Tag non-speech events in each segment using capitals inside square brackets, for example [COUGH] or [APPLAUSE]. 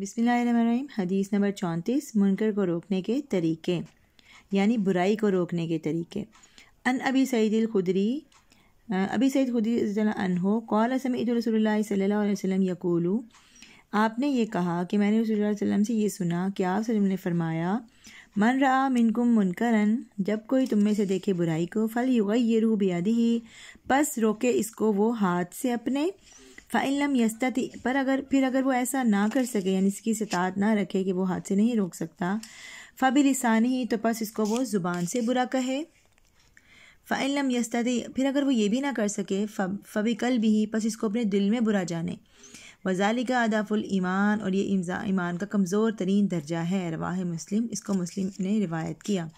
बिसमीम हदीस नंबर चौंतीस मुनकर को रोकने के तरीके यानी बुराई को रोकने के तरीके अन अबी सईद खुदरी अबी सईद खुदरी अनहो कौल समीत रसोल्ला सल्ला वसम यकूलू आपने ये कहा कि मैंने रसोल्ला से ये सुना कि आप वसलम ने फरमाया मन रहा मिनकुम मुनकरन जब कोई तुम में से देखे बुराई को फल युग ये रूह बस रोके इसको वो हाथ से अपने फ़ाइलम यस्तति पर अगर फिर अगर वो ऐसा ना कर सके यानी इसकी सतात ना रखे कि वो हाथ से नहीं रोक सकता फ़बी लिसान ही तो बस इसको वो ज़ुबान से बुरा कहे फ़ाइलम यस्तति फिर अगर वो ये भी ना कर सके फ़बी कल भी ही बस इसको अपने दिल में बुरा जाने वजाली का अदाफुल ईमान और ये ईमान का कमज़ोर तरीन दर्जा है रवा मुस्लिम इसको मुस्लिम ने रिवायत किया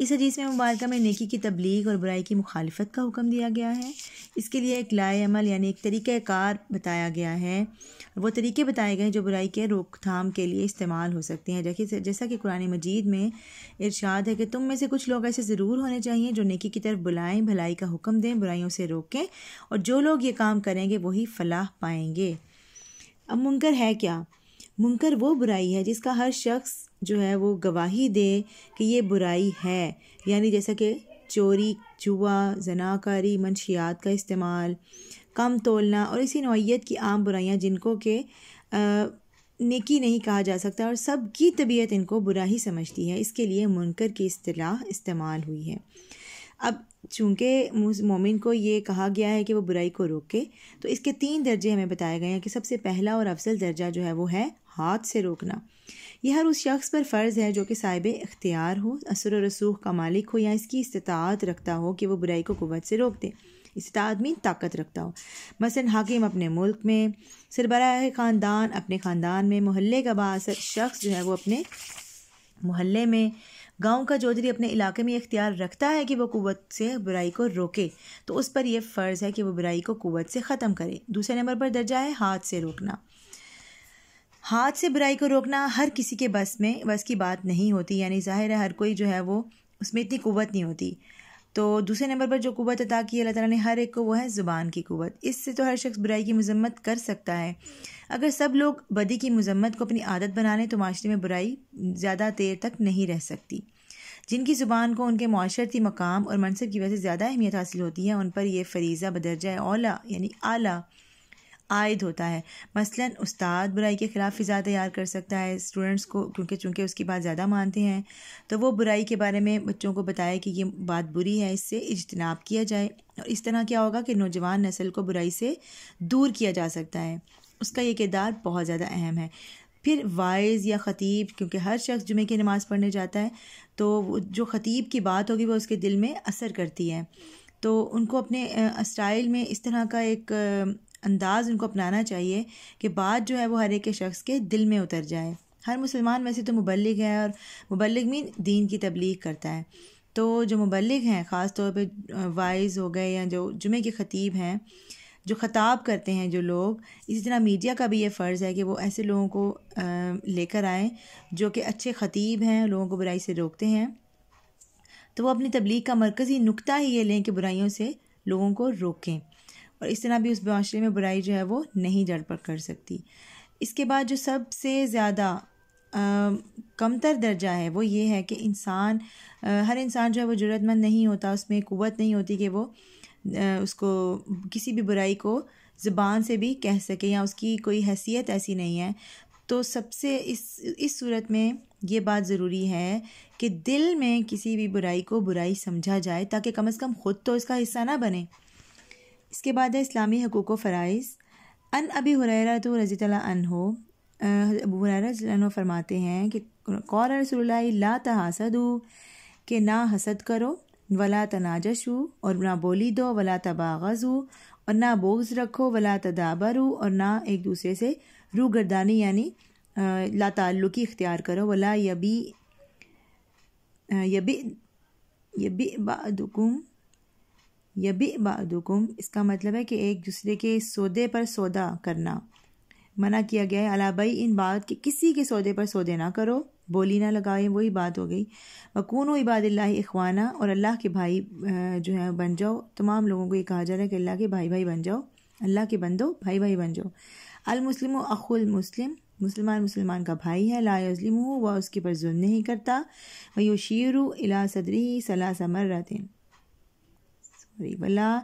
इस हदीस में मुबारक में नेकी की तबलीग और बुराई की मुखालफत का हुक्म दिया गया है इसके लिए एक लाएमल यानी एक तरीक़ार बताया गया है वो तरीके बताए गए हैं जो बुराई के रोकथाम के लिए इस्तेमाल हो सकते हैं जैसे जैसा कि कुरान मजीद में इरशाद है कि तुम में से कुछ लोग ऐसे ज़रूर होने चाहिए जो नेकी की तरफ बुलाएँ भलाई का हुक्म दें बुराइयों से रोकें और जो लोग ये काम करेंगे वही फलाह पाएंगे अब मुनकर है क्या मुनकर वो बुराई है जिसका हर शख्स जो है वो गवाही दे कि ये बुराई है यानी जैसा कि चोरी जुआ जनाकारी मनशियात का इस्तेमाल कम तोलना और इसी नौीयत की आम बुराइयाँ जिनको के नेकी नहीं कहा जा सकता और सब की तबीयत इनको बुरा ही समझती है इसके लिए मुनकर की अतलाह इस्तेमाल हुई है अब चूँकि मोमिन को ये कहा गया है कि वो बुराई को रोके तो इसके तीन दर्जे हमें बताए गए हैं कि सबसे पहला और अफसल दर्जा जो है वो है हाथ से रोकना यह हर उस शख्स पर फ़र्ज़ है जो कि साहिब इख्तियार हो असर रसूख का मालिक हो या इसकी इस्तात रखता हो कि वो बुराई को कुत से रोक दे इस्तात में ताकत रखता हो मसलन हाकिम अपने मुल्क में सरबराह ख़ानदान अपने ख़ानदान में मोहल्ले का बासर शख्स जो है वो अपने मोहल्ले में गांव का चौधरी अपने इलाके में इख्तियार रखता है कि वह कुत से बुराई को रोके तो उस पर यह फ़र्ज़ है कि वह बुराई को कुत से ख़त्म करे दूसरे नंबर पर दर्जा है हाथ से रोकना हाथ से बुराई को रोकना हर किसी के बस में बस की बात नहीं होती यानी ज़ाहिर है हर कोई जो है वो उसमें इतनी कुत नहीं होती तो दूसरे नंबर पर जो कुवत अदा की अल्लाह ताला ने हर एक को वो है ज़ुबान की कुवत इससे तो हर शख्स बुराई की मजम्मत कर सकता है अगर सब लोग बदी की मजम्मत को अपनी आदत बना लें तो माशरे में बुराई ज़्यादा देर तक नहीं रह सकती जिनकी ज़ुबान को उनके माशरती मकाम और मनसब की वजह से ज़्यादा अहमियत हासिल होती है उन पर यह फरीज़ा बदरजा औला यानी आला आयद होता है मसलन उस्ताद बुराई के ख़िलाफ़ फ़िज़ा तैयार कर सकता है स्टूडेंट्स को क्योंकि चूँकि उसकी बात ज़्यादा मानते हैं तो वो बुराई के बारे में बच्चों को बताए कि ये बात बुरी है इससे इजतनाब किया जाए और इस तरह क्या होगा कि नौजवान नस्ल को बुराई से दूर किया जा सकता है उसका ये किरदार बहुत ज़्यादा अहम है फिर वाइज या ख़तीब क्योंकि हर शख्स जुमे की नमाज़ पढ़ने जाता है तो जो ख़तीब की बात होगी वह उसके दिल में असर करती है तो उनको अपने स्टाइल में इस तरह का एक अंदाज़ उनको अपनाना चाहिए कि बात जो है वो हर एक के शख्स के दिल में उतर जाए हर मुसलमान वैसे तो मुबलग है और मुबलग मीन दीन की तबलीग करता है तो जो मुबलग हैं ख़ास तौर पे वाइज हो गए या जो जुमे के ख़तीब हैं जो ख़ताब करते हैं जो लोग इसी तरह मीडिया का भी ये फ़र्ज़ है कि वो ऐसे लोगों को लेकर आए जो कि अच्छे ख़तीब हैं लोगों को बुराई से रोकते हैं तो वो अपनी तबलीग का मरकज़ी नुकता ही ये लें कि बुराइयों से लोगों को रोकें और इस तरह भी उस माशरे में बुराई जो है वो नहीं जड़ पर कर सकती इसके बाद जो सबसे ज़्यादा कमतर दर्जा है वो ये है कि इंसान हर इंसान जो है वो ज़रूरतमंद नहीं होता उसमें क़वत नहीं होती कि वो आ, उसको किसी भी बुराई को ज़बान से भी कह सके या उसकी कोई हैसियत ऐसी नहीं है तो सबसे इस इस सूरत में ये बात ज़रूरी है कि दिल में किसी भी बुराई को बुराई समझा जाए ताकि कम अज़ कम ख़ुद तो इसका हिस्सा ना बने इसके बाद है इस्लामी हकूक़ फ़राइज़ अन अबी हुरर तो रजी हो अबू हुररा फरमाते हैं कि कौर रसोल्ला ला तहासदू के ना हसद करो वला तनाजशु और ना बोली दो वला हो और ना बोग्ज़ रखो वला तदाबरू और ना एक दूसरे से रू गर्दानी यानी ला ताल्लुकी इख्तियार करो वला यबी यबी यबी बादुकुम यबी बादुकुम इसका मतलब है कि एक दूसरे के सौदे पर सौदा करना मना किया गया है अलाबाई इन बात कि किसी के सौदे पर सौदे ना करो बोली ना लगाए वही बात हो गई वकून इबादल्ला इखवाना और अल्लाह के भाई जो है बन जाओ तमाम लोगों को ये कहा जा रहा है कि अल्लाह के भाई भाई बन जाओ अल्लाह के बंदो भाई भाई बन जाओ अलमुसलिम अखुल मुस्लिम मुसलमान मुसलमान का भाई है ला यजलिम वह उसके पर जुल्म नहीं करता वही यूशीर इला सदरी सलासमर रहते हैं वला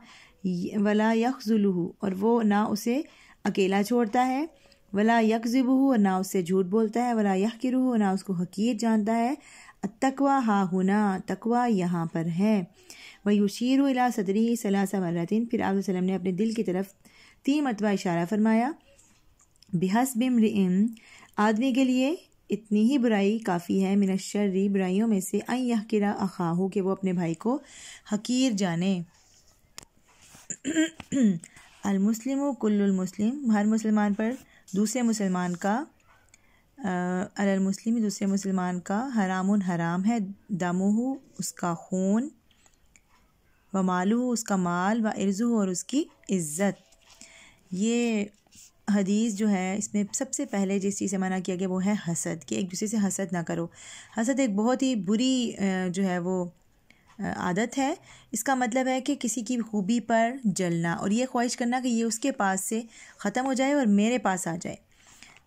वला यकजुलू और वो ना उसे अकेला छोड़ता है वला यकजिबू और ना उससे झूठ बोलता है वला यह किरू और ना उसको हकीर जानता है तकवा हा हुना तकवा यहाँ पर है वह युशीर अला सदरी सलासा मरतिन फिर आप ने अपने दिल की तरफ तीन मरतबा इशारा फरमाया बेहस बिम आदमी के लिए इतनी ही बुराई काफ़ी है मिनशर्री बुराइयों में से अं यह किरा अखा हो कि वो अपने भाई को हकीर जाने [CLEARS THROAT] अलमुस्लिम कुल्लुलमुस्लिम हर मुसलमान पर दूसरे मुसलमान का अलमुसलिम दूसरे मुसलमान का हराम हराम है दमहू उसका खून व मालू उसका माल व इर्जू और उसकी इज़्ज़त ये हदीस जो है इसमें सबसे पहले जिस चीज़ से मना किया गया वो है हसद कि एक दूसरे से हसद ना करो हसद एक बहुत ही बुरी जो है वो आदत है इसका मतलब है कि किसी की खूबी पर जलना और ये ख्वाहिश करना कि ये उसके पास से ख़त्म हो जाए और मेरे पास आ जाए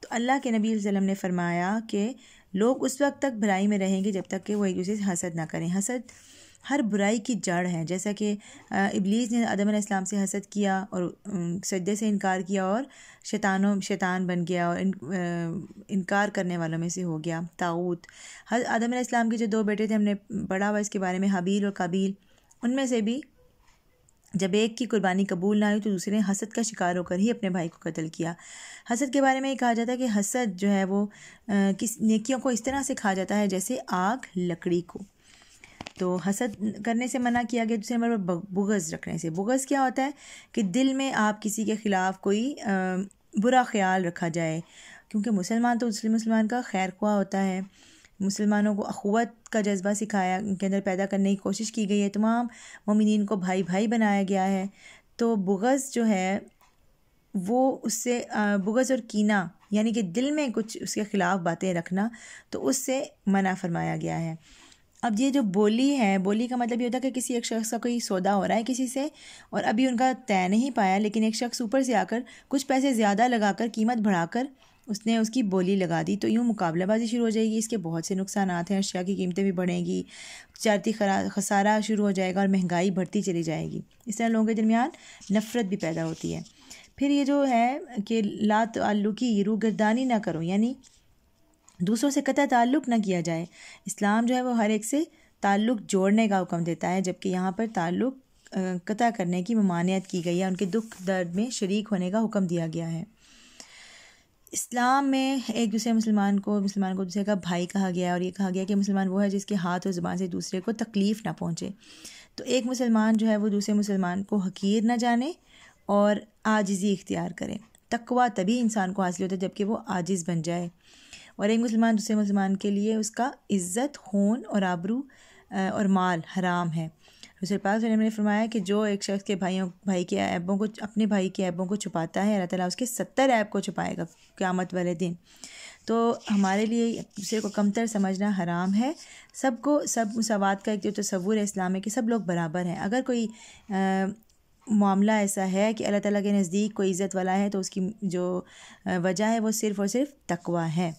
तो अल्लाह के नबी वसम ने फरमाया कि लोग उस वक्त तक भलाई में रहेंगे जब तक कि वो एक दूसरे से हसद ना करें हसद हर बुराई की जड़ है जैसा कि इबलीस ने आदम इस्लाम से हसद किया और सजदे से इनकार किया और शैतानों शैतान बन गया और इन, इनकार करने वालों में से हो गया ताऊत हर आदम इस्लाम के जो दो बेटे थे हमने पढ़ा हुआ इसके बारे में हबील और काबील उनमें से भी जब एक की कुर्बानी कबूल ना हुई तो दूसरे ने हसद का शिकार होकर ही अपने भाई को कत्ल किया हसद के बारे में ये कहा जाता है कि हसद जो है वो किस नेकियों को इस तरह से खा जाता है जैसे आग लकड़ी को तो हसद करने से मना किया गया दूसरे नंबर पर बुगज़ रखने से बुगज़ क्या होता है कि दिल में आप किसी के ख़िलाफ़ कोई बुरा ख्याल रखा जाए क्योंकि मुसलमान तो दूसरे मुसलमान का खैर खुआ होता है मुसलमानों को अखवत का जज्बा सिखाया उनके अंदर पैदा करने की कोशिश की गई है तमाम ममिन को भाई भाई बनाया गया है तो बुगज़ जो है वो उससे बुगज़ और कीना यानी कि दिल में कुछ उसके ख़िलाफ़ बातें रखना तो उससे मना फरमाया गया है अब ये जो बोली है बोली का मतलब ये होता है कि किसी एक शख्स का कोई सौदा हो रहा है किसी से और अभी उनका तय नहीं पाया लेकिन एक शख्स ऊपर से आकर कुछ पैसे ज़्यादा लगाकर कीमत बढ़ाकर उसने उसकी बोली लगा दी तो यूँ मुकाबलाबाजी शुरू हो जाएगी इसके बहुत से नुकसान हैं अशिया की कीमतें भी बढ़ेंगी खरा खसारा शुरू हो जाएगा और महंगाई बढ़ती चली जाएगी इस तरह लोगों के दरमियान नफ़रत भी पैदा होती है फिर ये जो है कि लात आलू की गर्दानी ना करो यानी दूसरों से कतः ताल्लुक़ न किया जाए इस्लाम जो है वो हर एक से ताल्लुक़ जोड़ने का हुक्म देता है जबकि यहाँ पर ताल्लुक़ कतः करने की ममानियत की गई है उनके दुख दर्द में शरीक होने का हुक्म दिया गया है इस्लाम में एक दूसरे मुसलमान को मुसलमान को दूसरे का भाई कहा गया और ये कहा गया कि मुसलमान वो है जिसके हाथ और ज़ुबान से दूसरे को तकलीफ़ ना पहुँचे तो एक मुसलमान जो है वो दूसरे मुसलमान को हकीर ना जाने और आजिज़ी इख्तियार करें तकवा तभी इंसान को हासिल होता है जबकि वो आजिज़ बन जाए और एक मुसलमान दूसरे मुसलमान के लिए उसका इज़्ज़त खून और आबरू और माल हराम है रसूल पाक ने फरमाया कि जो एक शख्स के भाइयों भाई के ऐबों को अपने भाई के ऐबों को छुपाता है अल्लाह ताला उसके सत्तर ऐब को छुपाएगा क़्यामत वाले दिन तो हमारे लिए दूसरे को कमतर समझना हराम है सबको सब मुसावात का एक जो तस्वूर है इस्लाम है कि सब लोग बराबर हैं अगर कोई मामला ऐसा है कि अल्लाह ताला के नज़दीक कोई इज़्ज़त वाला है तो उसकी जो वजह है वो सिर्फ़ और सिर्फ तकवा है